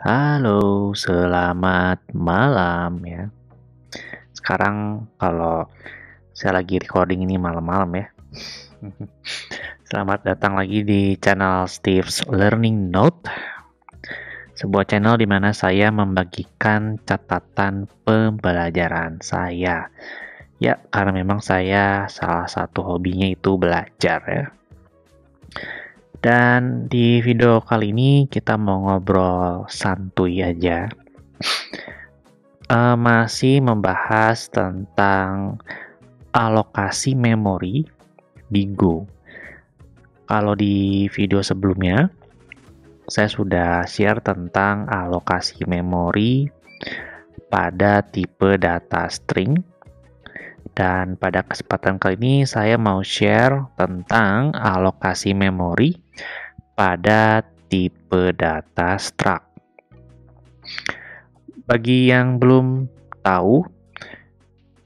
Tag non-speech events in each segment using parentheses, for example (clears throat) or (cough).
Halo, selamat malam ya. Sekarang kalau saya lagi recording ini malam-malam ya. (laughs) Selamat datang lagi di channel Steve's Learning Note. Sebuah channel di mana saya membagikan catatan pembelajaran saya. Ya, karena memang saya salah satu hobinya itu belajar ya. Dan di video kali ini kita mau ngobrol santuy aja. Uh, masih membahas tentang alokasi memori di Go. Kalau di video sebelumnya, saya sudah share tentang alokasi memori pada tipe data string. Dan pada kesempatan kali ini saya mau share tentang alokasi memori pada tipe data struct. Bagi yang belum tahu,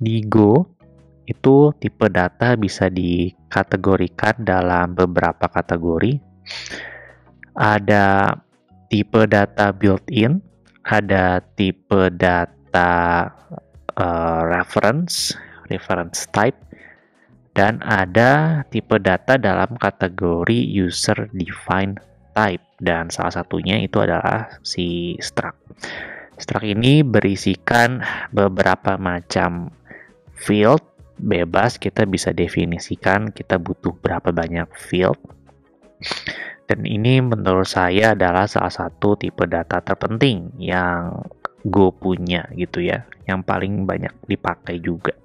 di Go itu tipe data bisa dikategorikan dalam beberapa kategori. Ada tipe data built-in, ada tipe data uh, reference, reference type, dan ada tipe data dalam kategori user defined type dan salah satunya itu adalah si struct. Struct ini berisikan beberapa macam field bebas kita bisa definisikan kita butuh berapa banyak field. Dan ini menurut saya adalah salah satu tipe data terpenting yang Go punya gitu ya, yang paling banyak dipakai juga.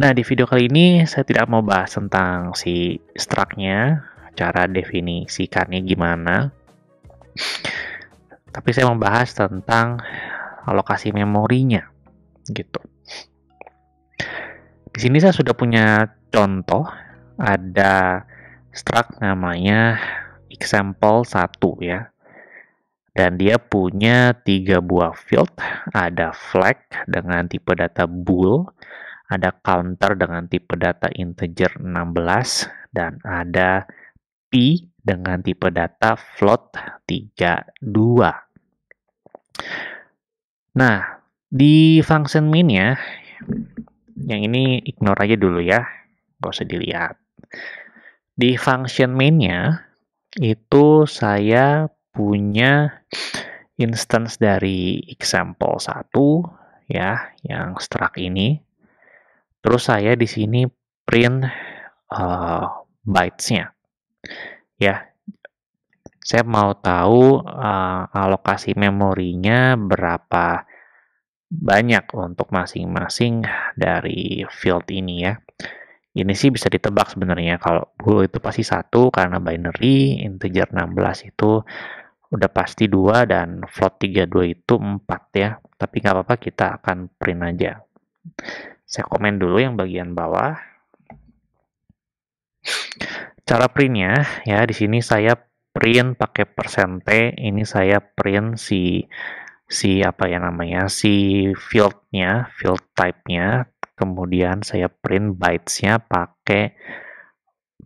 Nah, di video kali ini saya tidak mau bahas tentang si struct-nya, cara definisikannya gimana. Tapi saya membahas tentang alokasi memorinya gitu. Di sini saya sudah punya contoh ada struct namanya example 1 ya. Dan dia punya tiga buah field, ada flag dengan tipe data bool, ada counter dengan tipe data integer 16 dan ada P dengan tipe data float 32. Nah, di function min ya, yang ini ignore aja dulu ya, nggak usah dilihat. Di function mainnya itu saya punya instance dari example 1 ya, yang struct ini Terus saya di sini print uh, bytes-nya. Ya. Saya mau tahu uh, alokasi memorinya berapa banyak untuk masing-masing dari field ini ya. Ini sih bisa ditebak sebenarnya kalau bool itu pasti satu karena binary, integer 16 itu udah pasti dua dan float 32 itu 4 ya. Tapi nggak apa-apa kita akan print aja. Saya komen dulu yang bagian bawah. Cara printnya ya di sini saya print pakai persente, ini saya print si si apa ya namanya si fieldnya, field type-nya, kemudian saya print bytes-nya pakai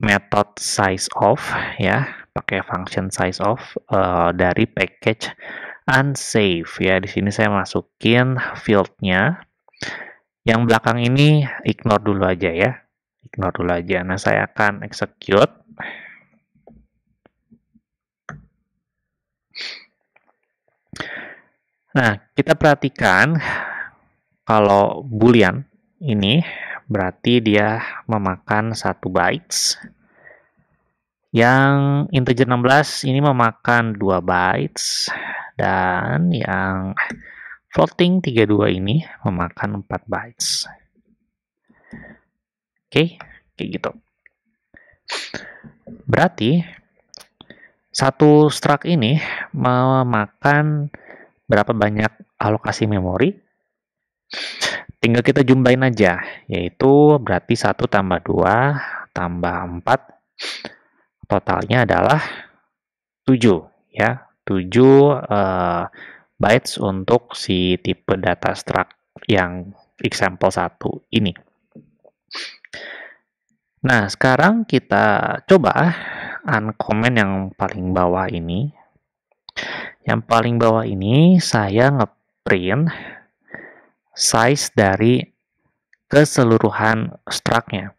method size of ya pakai function size of uh, dari package unsafe ya di sini saya masukin fieldnya yang belakang ini ignore dulu aja ya. Ignore dulu aja. Nah, saya akan execute. Nah, kita perhatikan kalau boolean ini berarti dia memakan satu bytes. Yang integer 16 ini memakan 2 bytes dan yang Floating 32 ini memakan 4 bytes. Oke, okay, kayak gitu. Berarti satu struct ini memakan berapa banyak alokasi memori? Tinggal kita jumlahin aja, yaitu berarti 1 tambah 2 tambah 4 totalnya adalah 7 ya. 7 uh, bytes untuk si tipe data struct yang example 1 ini. Nah, sekarang kita coba uncomment yang paling bawah ini. Yang paling bawah ini saya ngeprint size dari keseluruhan struct-nya.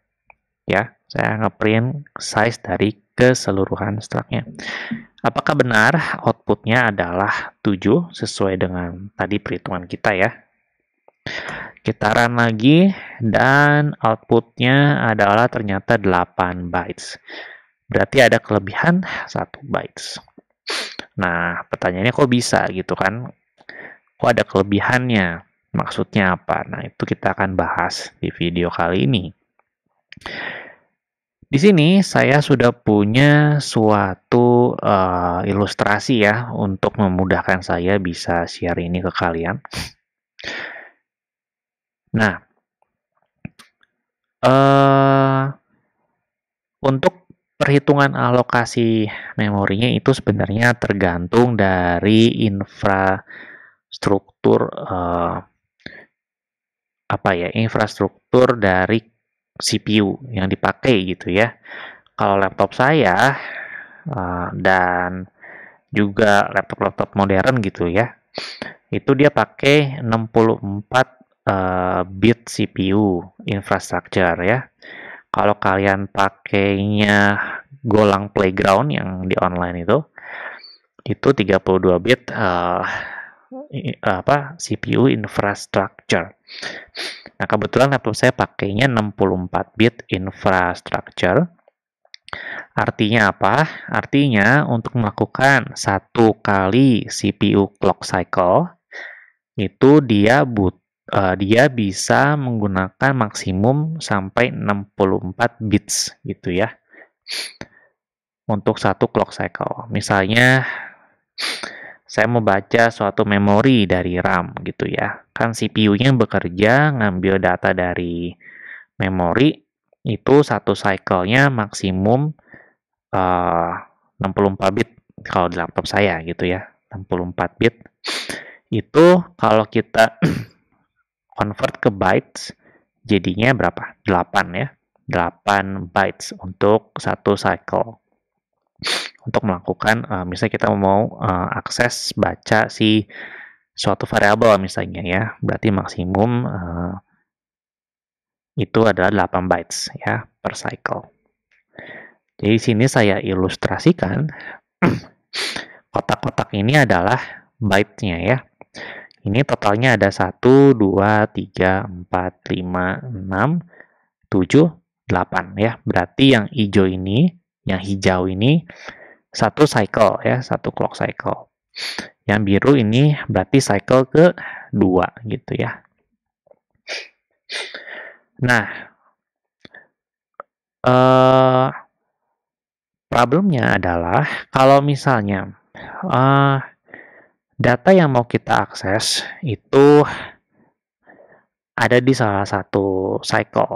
Ya, saya ngeprint size dari keseluruhan struct-nya. Apakah benar outputnya adalah 7 sesuai dengan tadi perhitungan kita ya? Kita run lagi dan outputnya adalah ternyata 8 bytes. Berarti ada kelebihan 1 bytes. Nah, pertanyaannya kok bisa gitu kan? Kok ada kelebihannya? Maksudnya apa? Nah, itu kita akan bahas di video kali ini. Di sini saya sudah punya suatu uh, ilustrasi ya untuk memudahkan saya bisa share ini ke kalian. Nah, uh, untuk perhitungan alokasi memorinya itu sebenarnya tergantung dari infrastruktur uh, apa ya infrastruktur dari CPU yang dipakai gitu ya. Kalau laptop saya Ah, dan juga laptop-laptop modern gitu ya itu dia pakai 64 eh, bit CPU infrastructure ya kalau kalian pakainya Golang Playground yang di online itu itu 32 bit uh, apa CPU infrastructure. Nah, kebetulan laptop saya pakainya 64 bit infrastructure Artinya apa? Artinya untuk melakukan satu kali CPU clock cycle itu dia but uh, dia bisa menggunakan maksimum sampai 64 bits gitu ya. Untuk satu clock cycle. Misalnya saya membaca suatu memori dari RAM gitu ya. Kan CPU-nya bekerja ngambil data dari memori itu satu cycle-nya maksimum eh, uh, 64 bit kalau di laptop saya gitu ya 64 bit itu kalau kita (clears throat) convert ke bytes jadinya berapa 8 ya 8 bytes untuk satu cycle untuk melakukan uh, misalnya kita mau uh, akses baca si suatu variabel misalnya ya berarti maksimum uh, itu adalah 8 bytes ya per cycle. Jadi sini saya ilustrasikan (clears throat) kotak-kotak ini adalah byte-nya ya. Ini totalnya ada 1, 2, 3, 4, 5, 6, 7, 8 ya. Berarti yang hijau ini, yang hijau ini satu cycle ya, satu clock cycle. Yang biru ini berarti cycle ke 2 gitu ya. Nah, uh, problemnya adalah kalau misalnya, uh, data yang mau kita akses itu ada di salah satu cycle,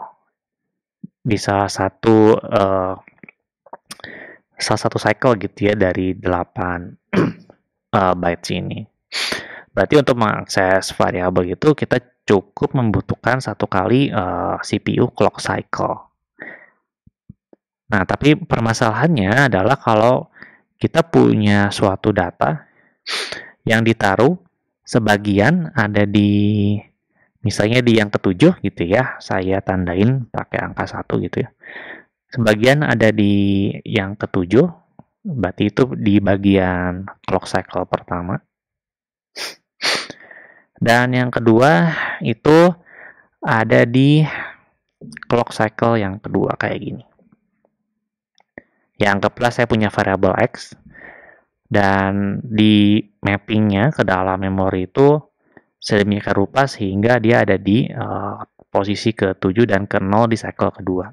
di salah satu, uh, salah satu cycle gitu ya dari 8, uh, bytes ini. Berarti untuk mengakses variabel itu kita cukup membutuhkan satu kali uh, eh, CPU clock cycle. Nah, tapi permasalahannya adalah kalau kita punya suatu data yang ditaruh sebagian ada di misalnya di yang ketujuh gitu ya, saya tandain pakai angka satu gitu ya. Sebagian ada di yang ketujuh, berarti itu di bagian clock cycle pertama. Dan yang kedua itu ada di clock cycle yang kedua kayak gini. Yang anggaplah saya punya variabel x dan di mappingnya ke dalam memori itu sedemikian rupa sehingga dia ada di uh, posisi ke-7 dan ke-0 di cycle kedua.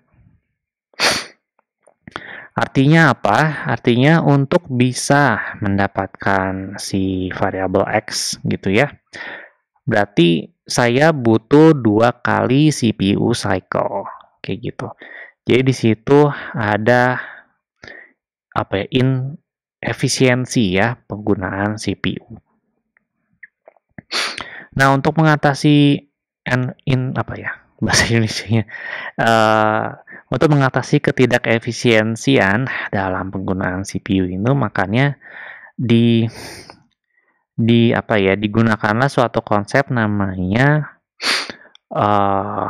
Artinya apa? Artinya untuk bisa mendapatkan si variabel x gitu ya Berarti saya butuh dua kali CPU cycle kayak gitu. Jadi di situ ada apa ya in efisiensi ya penggunaan CPU. Nah untuk mengatasi and in apa ya (laughs) bahasa Indonesia uh, eh, untuk mengatasi ketidakefisiensian dalam penggunaan CPU itu makanya di di apa ya digunakanlah suatu konsep namanya uh, eh, uh,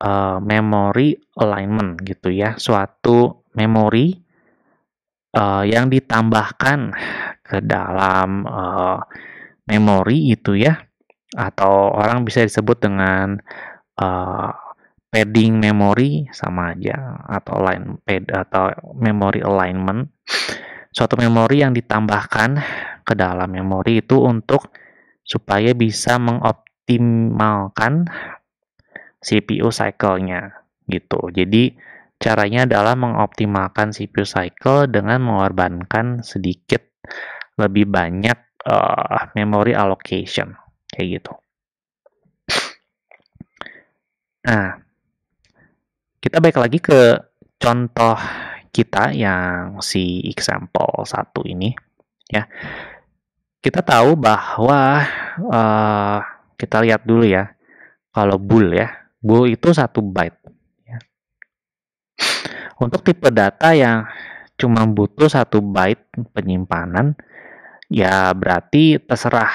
eh, memory alignment gitu ya suatu memory uh, eh, yang ditambahkan ke dalam uh, memori itu ya atau orang bisa disebut dengan uh, padding memory sama aja atau lain pad atau memory alignment suatu memori yang ditambahkan ke dalam memori itu untuk supaya bisa mengoptimalkan CPU cycle-nya gitu. Jadi caranya adalah mengoptimalkan CPU cycle dengan mengorbankan sedikit lebih banyak uh, eh, memory allocation kayak gitu. Nah, kita balik lagi ke contoh kita yang si example satu ini ya kita tahu bahwa uh, kita lihat dulu ya kalau bool ya bool itu satu byte ya. untuk tipe data yang cuma butuh satu byte penyimpanan ya berarti terserah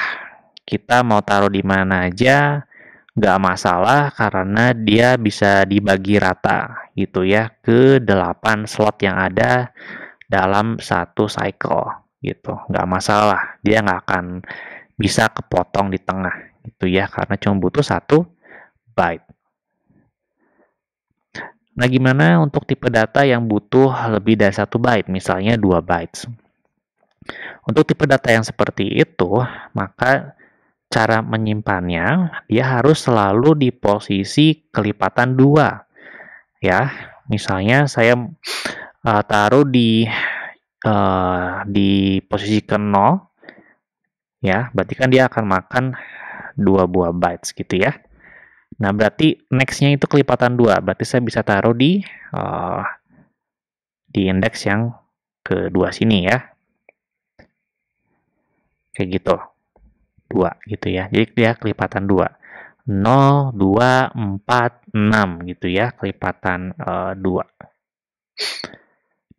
kita mau taruh di mana aja nggak masalah karena dia bisa dibagi rata gitu ya ke delapan slot yang ada dalam satu cycle gitu nggak masalah dia nggak akan bisa kepotong di tengah gitu ya karena cuma butuh satu byte nah gimana untuk tipe data yang butuh lebih dari satu byte misalnya dua bytes untuk tipe data yang seperti itu maka cara menyimpannya dia harus selalu di posisi kelipatan dua ya misalnya saya uh, taruh di uh, di posisi ke 0 ya, berarti kan dia akan makan dua buah bytes gitu ya. Nah, berarti nextnya itu kelipatan dua berarti saya bisa taruh di uh, di indeks yang kedua sini ya. Kayak gitu. dua gitu ya. Jadi dia kelipatan dua 0, 2, 4, 6 gitu ya. Kelipatan uh, eh, 2.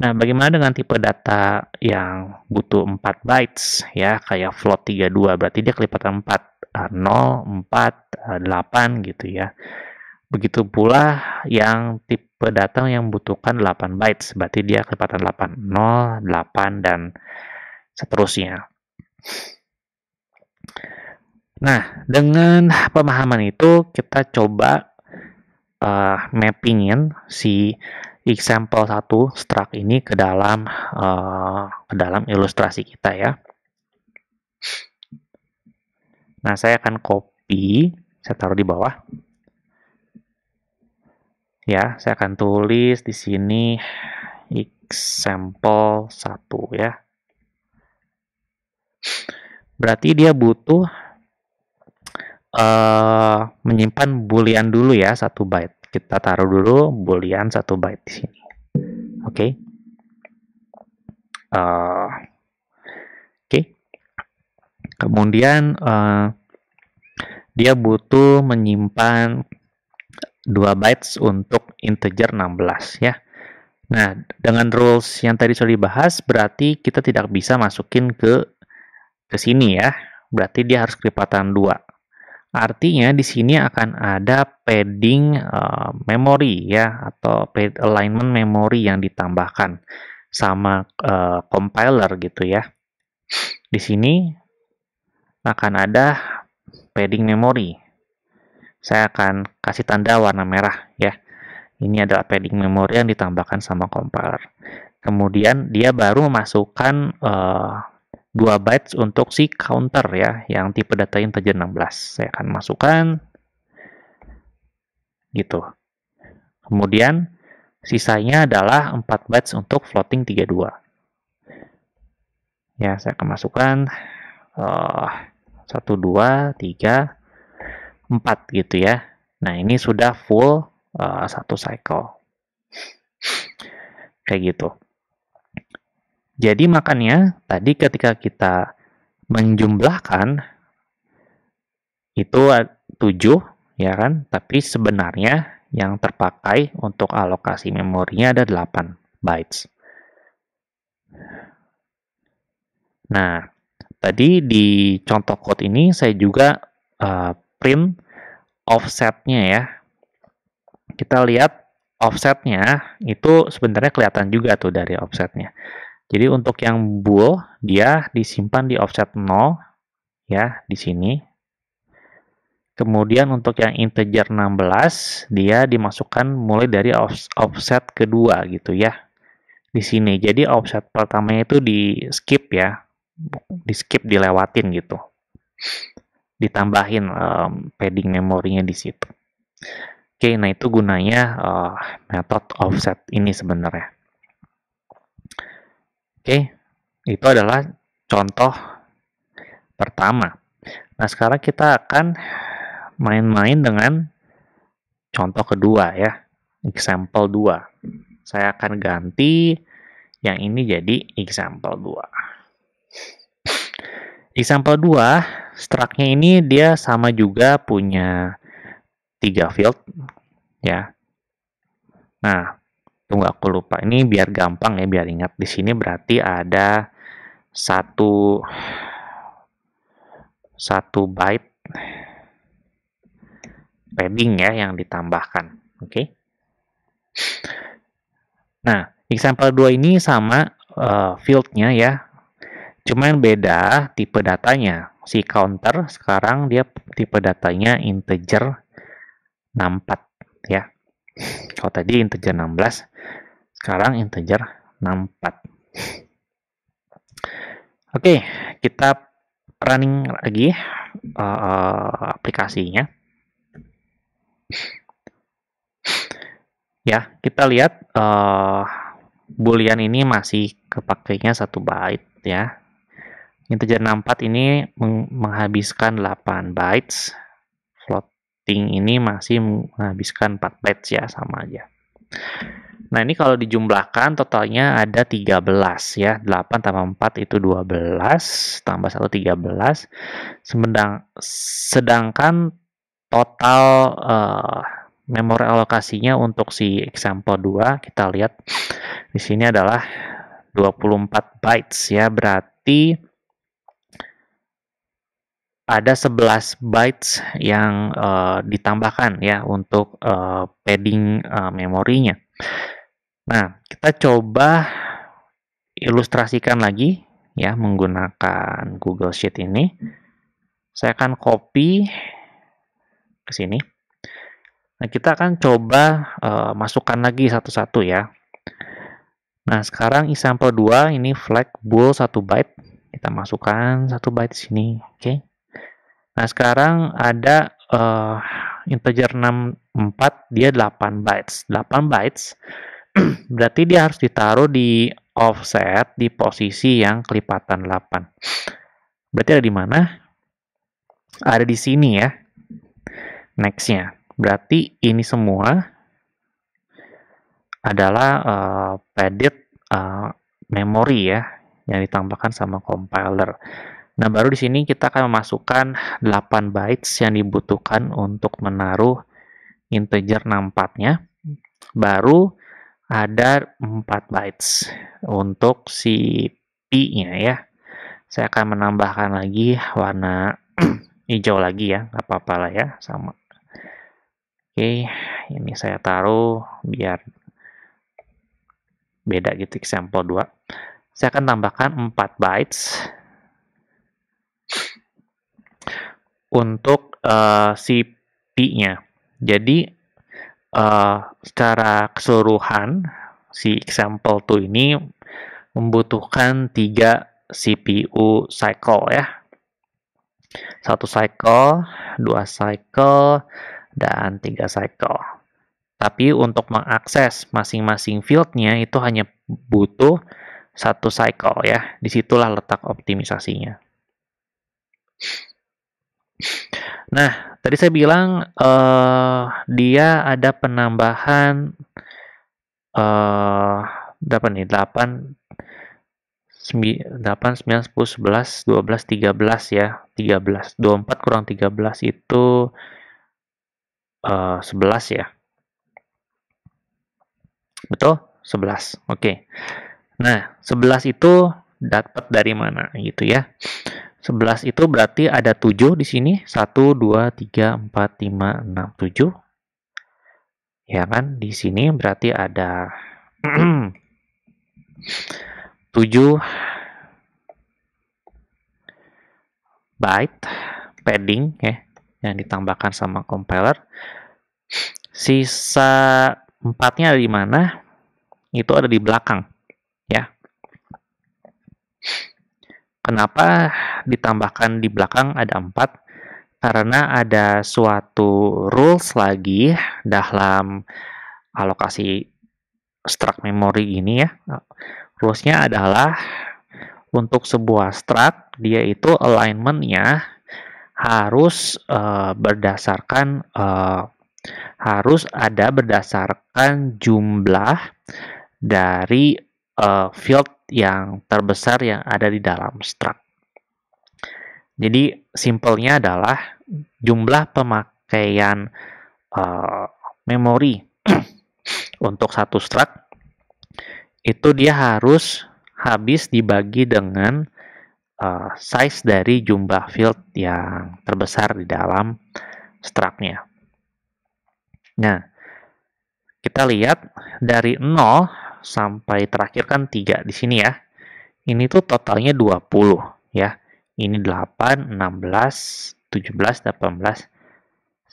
Nah, bagaimana dengan tipe data yang butuh 4 bytes ya, kayak float 32, berarti dia kelipatan 4, 0, 4, 8 gitu ya. Begitu pula yang tipe data yang butuhkan 8 bytes, berarti dia kelipatan 8, 0, 8, dan seterusnya. Nah, dengan pemahaman itu kita coba uh, mappingin si example satu struct ini ke dalam uh, ke dalam ilustrasi kita ya. Nah, saya akan copy, saya taruh di bawah. Ya, saya akan tulis di sini example satu ya. Berarti dia butuh uh, menyimpan boolean dulu ya satu byte kita taruh dulu boolean satu byte di sini. Oke. Okay. Uh, eh, Oke. Okay. Kemudian uh, dia butuh menyimpan 2 bytes untuk integer 16 ya. Nah, dengan rules yang tadi sudah dibahas berarti kita tidak bisa masukin ke ke sini ya. Berarti dia harus kelipatan 2. Artinya di sini akan ada padding uh, eh, memory ya atau pad alignment memory yang ditambahkan sama uh, compiler gitu ya. Di sini akan ada padding memory. Saya akan kasih tanda warna merah ya. Ini adalah padding memory yang ditambahkan sama compiler. Kemudian dia baru memasukkan uh, 2 bytes untuk si counter ya, yang tipe data integer 16. Saya akan masukkan gitu. Kemudian sisanya adalah 4 bytes untuk floating 32. Ya, saya akan masukkan uh, 1 2 3 4 gitu ya. Nah, ini sudah full uh, satu cycle. Kayak gitu. Jadi makanya tadi ketika kita menjumlahkan itu 7 ya kan, tapi sebenarnya yang terpakai untuk alokasi memorinya ada 8 bytes. Nah, tadi di contoh code ini saya juga uh, print offsetnya ya. Kita lihat offsetnya itu sebenarnya kelihatan juga tuh dari offsetnya. Jadi untuk yang bool dia disimpan di offset 0 ya di sini. Kemudian untuk yang integer 16 dia dimasukkan mulai dari offset kedua gitu ya. Di sini. Jadi offset pertamanya itu di skip ya. Di skip dilewatin gitu. Ditambahin um, padding memorinya di situ. Oke, nah itu gunanya uh, eh, metode offset ini sebenarnya. Oke, itu adalah contoh pertama. Nah, sekarang kita akan main-main dengan contoh kedua ya. Example 2. Saya akan ganti yang ini jadi example 2. Example 2, struknya ini dia sama juga punya tiga field ya. Nah, Tunggu aku lupa. Ini biar gampang ya, biar ingat. Di sini berarti ada satu satu byte padding ya yang ditambahkan. Oke. Okay? Nah, example 2 ini sama uh, fieldnya ya. Cuman beda tipe datanya. Si counter sekarang dia tipe datanya integer 64 ya. Kalau tadi integer 16, sekarang integer 64. Oke, kita running lagi uh, aplikasinya. Ya, kita lihat uh, boolean ini masih kepakainya satu byte ya. Integer 64 ini menghabiskan 8 bytes Ting ini masih menghabiskan 4 batch ya sama aja. Nah ini kalau dijumlahkan totalnya ada 13 ya. 8 tambah 4 itu 12, tambah 1 13. Sedang, sedangkan total uh, memori alokasinya untuk si example 2 kita lihat di sini adalah 24 bytes ya. Berarti ada 11 bytes yang uh, ditambahkan ya untuk uh, padding uh, memorinya. Nah, kita coba ilustrasikan lagi ya menggunakan Google Sheet ini. Saya akan copy ke sini. Nah, kita akan coba uh, masukkan lagi satu-satu ya. Nah, sekarang example 2 ini flag bool 1 byte. Kita masukkan 1 byte di sini, oke. Okay. Nah, sekarang ada uh, integer 64, dia 8 bytes. 8 bytes (clears throat) berarti dia harus ditaruh di offset di posisi yang kelipatan 8. Berarti ada di mana? Ada di sini ya. Nextnya. Berarti ini semua adalah uh, padded uh, memory ya yang ditambahkan sama compiler. Nah, baru di sini kita akan memasukkan 8 bytes yang dibutuhkan untuk menaruh integer 64-nya. Baru ada 4 bytes untuk si P-nya ya. Saya akan menambahkan lagi warna (clears throat) hijau lagi ya, nggak apa-apa ya, sama. Oke, ini saya taruh biar beda gitu, sampel 2. Saya akan tambahkan 4 bytes untuk uh, si P-nya. Jadi uh, secara keseluruhan si example tuh ini membutuhkan tiga CPU cycle ya. Satu cycle, dua cycle, dan tiga cycle. Tapi untuk mengakses masing-masing fieldnya itu hanya butuh satu cycle ya. Disitulah letak optimisasinya. Nah, tadi saya bilang uh, dia ada penambahan uh, berapa nih? 8 9, 8, 9, 10, 11, 12, 13 ya. 13. 24 kurang 13 itu uh, eh, 11 ya. Betul? 11. Oke. Okay. Nah, 11 itu dapat dari mana gitu ya. 11 itu berarti ada 7 di sini. 1, 2, 3, 4, 5, 6, 7. Ya kan? Di sini berarti ada 7 (clears throat) byte padding ya yang ditambahkan sama compiler. Sisa 4-nya ada di mana? Itu ada di belakang. Kenapa ditambahkan di belakang ada empat? Karena ada suatu rules lagi dalam alokasi struct memory ini ya. Rulesnya adalah untuk sebuah struct dia itu alignmentnya harus uh, berdasarkan uh, harus ada berdasarkan jumlah dari uh, field yang terbesar yang ada di dalam struct. Jadi simpelnya adalah jumlah pemakaian uh, memori (clears throat) untuk satu struct itu dia harus habis dibagi dengan uh, size dari jumlah field yang terbesar di dalam struct-nya. Nah, kita lihat dari 0 sampai terakhir kan 3 di sini ya. Ini tuh totalnya 20 ya. Ini 8, 16, 17, 18,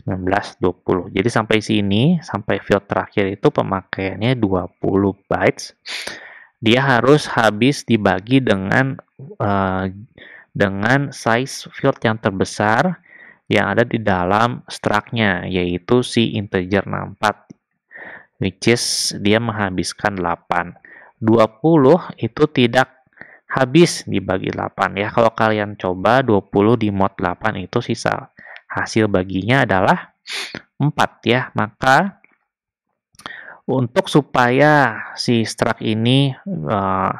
19, 20. Jadi sampai sini, sampai field terakhir itu pemakaiannya 20 bytes. Dia harus habis dibagi dengan uh, dengan size field yang terbesar yang ada di dalam struct-nya, yaitu si integer 64 which is dia menghabiskan 8. 20 itu tidak habis dibagi 8 ya. Kalau kalian coba 20 di mod 8 itu sisa hasil baginya adalah 4 ya. Maka untuk supaya si struct ini uh,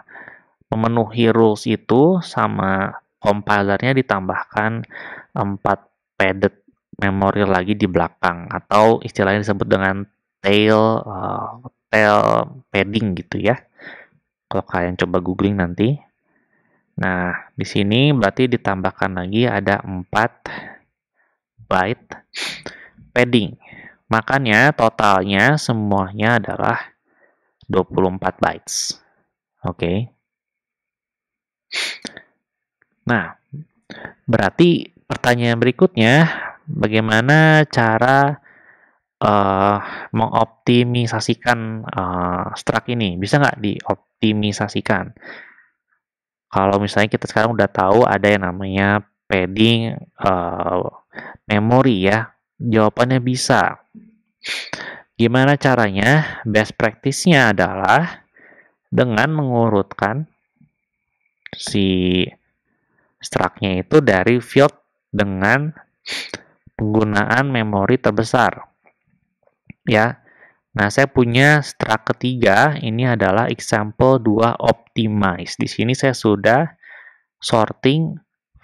memenuhi rules itu sama compilernya ditambahkan 4 padded memory lagi di belakang atau istilahnya disebut dengan tail uh, tail padding gitu ya. Kalau kalian coba googling nanti. Nah, di sini berarti ditambahkan lagi ada 4 byte padding. Makanya totalnya semuanya adalah 24 bytes. Oke. Okay. Nah, berarti pertanyaan berikutnya bagaimana cara uh, mengoptimisasikan uh, ini? Bisa nggak dioptimisasikan? Kalau misalnya kita sekarang udah tahu ada yang namanya padding uh, eh, memori ya, jawabannya bisa. Gimana caranya? Best practice-nya adalah dengan mengurutkan si struct itu dari field dengan penggunaan memori terbesar ya. Nah, saya punya strak ketiga, ini adalah example 2 optimize. Di sini saya sudah sorting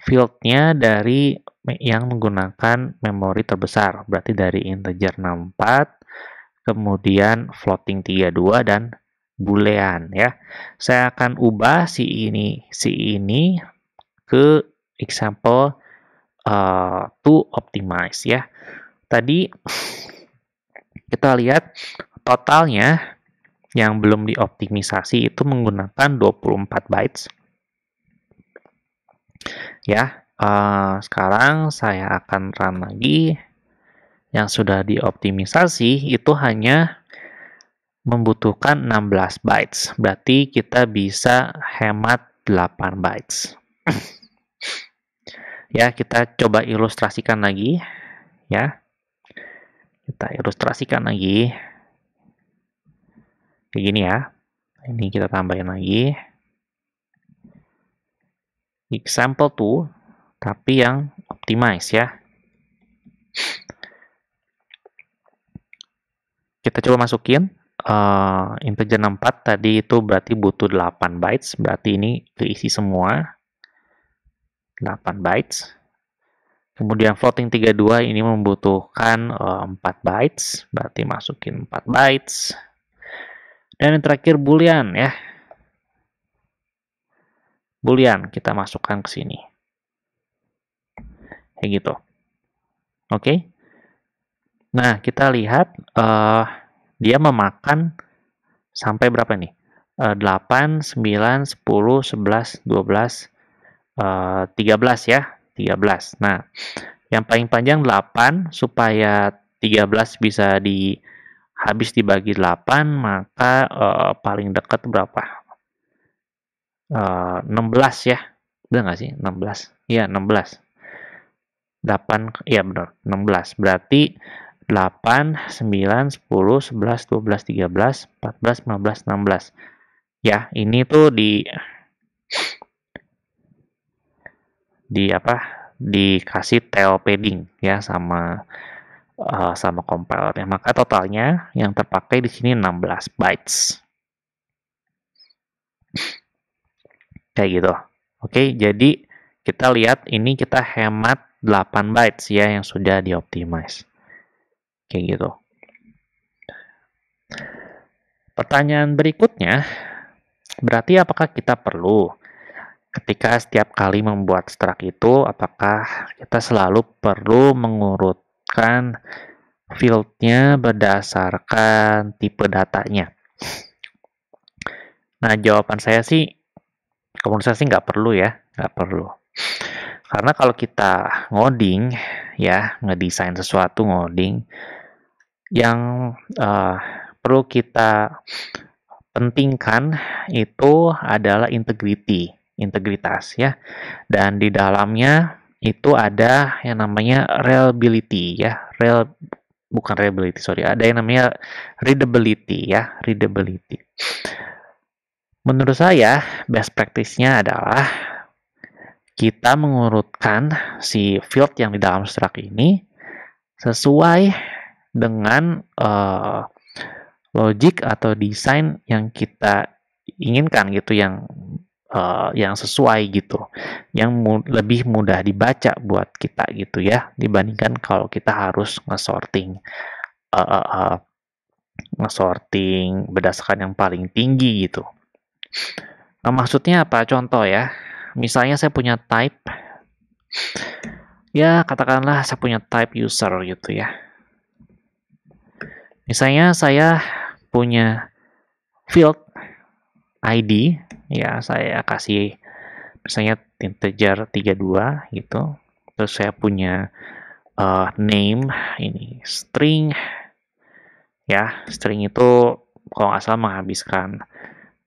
fieldnya dari yang menggunakan memori terbesar, berarti dari integer 64, kemudian floating 32 dan boolean ya. Saya akan ubah si ini si ini ke example uh, eh, to optimize ya. Tadi kita lihat totalnya yang belum dioptimisasi itu menggunakan 24 bytes. Ya, uh, sekarang saya akan run lagi. Yang sudah dioptimisasi itu hanya membutuhkan 16 bytes. Berarti kita bisa hemat 8 bytes. (clears throat) ya, kita coba ilustrasikan lagi. Ya kita ilustrasikan lagi kayak gini ya ini kita tambahin lagi example tuh tapi yang optimize ya kita coba masukin uh, integer 64 tadi itu berarti butuh 8 bytes berarti ini keisi semua 8 bytes Kemudian floating 32 ini membutuhkan uh, eh, 4 bytes, berarti masukin 4 bytes. Dan yang terakhir boolean ya. Boolean kita masukkan ke sini. Kayak gitu. Oke. Okay? Nah, kita lihat uh, dia memakan sampai berapa nih? Uh, 8, 9, 10, 11, 12, uh, 13 ya 13. Nah, yang paling panjang 8 supaya 13 bisa di habis dibagi 8 maka uh, paling dekat berapa? Uh, eh, 16 ya. Benar nggak sih? 16. Iya, 16. 8 ya benar, 16. Berarti 8, 9, 10, 11, 12, 13, 14, 15, 16. Ya, ini tuh di di apa dikasih tail padding ya sama uh, sama compilernya. Maka totalnya yang terpakai di sini 16 bytes. Kayak gitu. Oke, jadi kita lihat ini kita hemat 8 bytes ya yang sudah dioptimize. Kayak gitu. Pertanyaan berikutnya, berarti apakah kita perlu ketika setiap kali membuat struct itu apakah kita selalu perlu mengurutkan fieldnya berdasarkan tipe datanya nah jawaban saya sih komunitas sih nggak perlu ya nggak perlu karena kalau kita ngoding ya ngedesain sesuatu ngoding yang uh, perlu kita pentingkan itu adalah integrity integritas ya. Dan di dalamnya itu ada yang namanya reliability ya, real bukan reliability sorry, ada yang namanya readability ya, readability. Menurut saya best practice-nya adalah kita mengurutkan si field yang di dalam struct ini sesuai dengan uh, logic atau desain yang kita inginkan gitu yang Eh, yang sesuai gitu, yang mu lebih mudah dibaca buat kita gitu ya, dibandingkan kalau kita harus ngesorting, uh, uh, uh, ngesorting berdasarkan yang paling tinggi gitu. Nah, maksudnya apa? Contoh ya, misalnya saya punya type, ya katakanlah saya punya type user gitu ya. Misalnya saya punya field ID ya saya kasih misalnya integer 32 gitu terus saya punya uh, name ini string ya string itu kalau nggak salah menghabiskan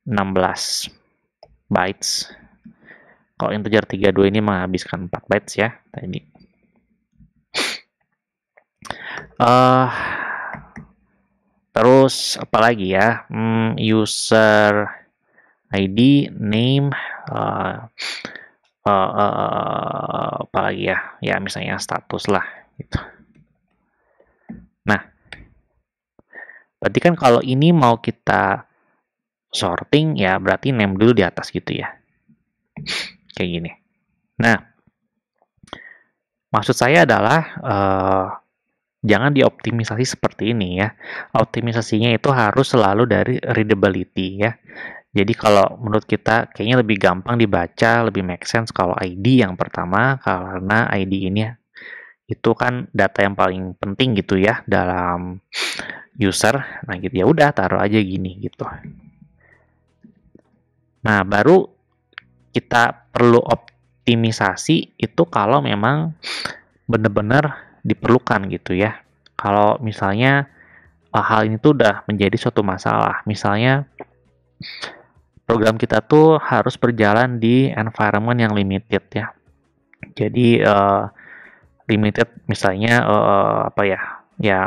16 bytes kalau integer 32 ini menghabiskan 4 bytes ya tadi uh, terus apalagi ya hmm, user ID, name, uh, uh, uh, apa lagi ya, ya misalnya status lah gitu. Nah, berarti kan kalau ini mau kita sorting ya berarti name dulu di atas gitu ya. Kayak gini. Nah, maksud saya adalah uh, jangan dioptimisasi seperti ini ya. Optimisasinya itu harus selalu dari readability ya. Jadi kalau menurut kita kayaknya lebih gampang dibaca, lebih make sense kalau ID yang pertama karena ID ini itu kan data yang paling penting gitu ya dalam user. Nah gitu ya udah taruh aja gini gitu. Nah baru kita perlu optimisasi itu kalau memang benar-benar diperlukan gitu ya. Kalau misalnya eh, hal ini tuh udah menjadi suatu masalah, misalnya program kita tuh harus berjalan di environment yang limited ya. Jadi uh, limited misalnya uh, apa ya? Ya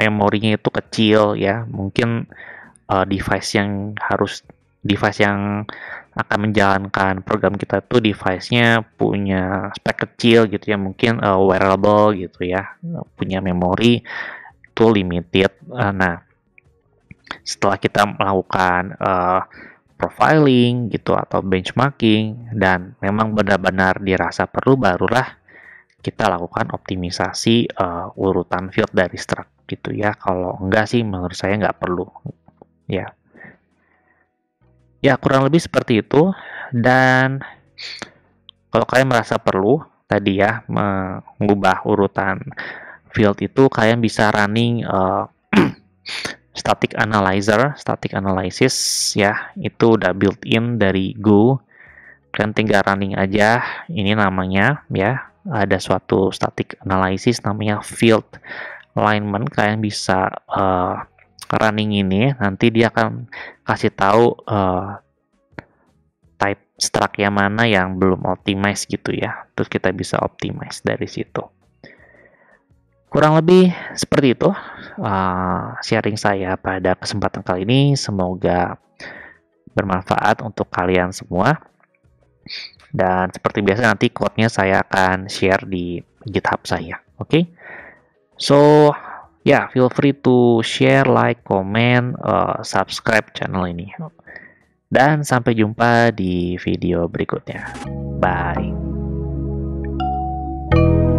memorinya itu kecil ya. Mungkin uh, device yang harus device yang akan menjalankan program kita tuh device-nya punya spek kecil gitu ya mungkin uh, wearable gitu ya punya memori itu limited uh, nah setelah kita melakukan uh, profiling gitu atau benchmarking dan memang benar-benar dirasa perlu barulah kita lakukan optimisasi uh, urutan field dari struct gitu ya kalau enggak sih menurut saya nggak perlu ya ya kurang lebih seperti itu dan kalau kalian merasa perlu tadi ya mengubah urutan field itu kalian bisa running uh, (clears throat) static analyzer, static analysis ya, itu udah built-in dari Go. Kalian tinggal running aja, ini namanya ya, ada suatu static analysis namanya field alignment. Kalian bisa uh, running ini, nanti dia akan kasih tahu uh, type struct yang mana yang belum optimize gitu ya. Terus kita bisa optimize dari situ. Kurang lebih seperti itu uh, sharing saya pada kesempatan kali ini. Semoga bermanfaat untuk kalian semua. Dan seperti biasa nanti quote-nya saya akan share di GitHub saya. Oke. Okay? So, ya yeah, feel free to share, like, comment, uh, subscribe channel ini. Dan sampai jumpa di video berikutnya. Bye.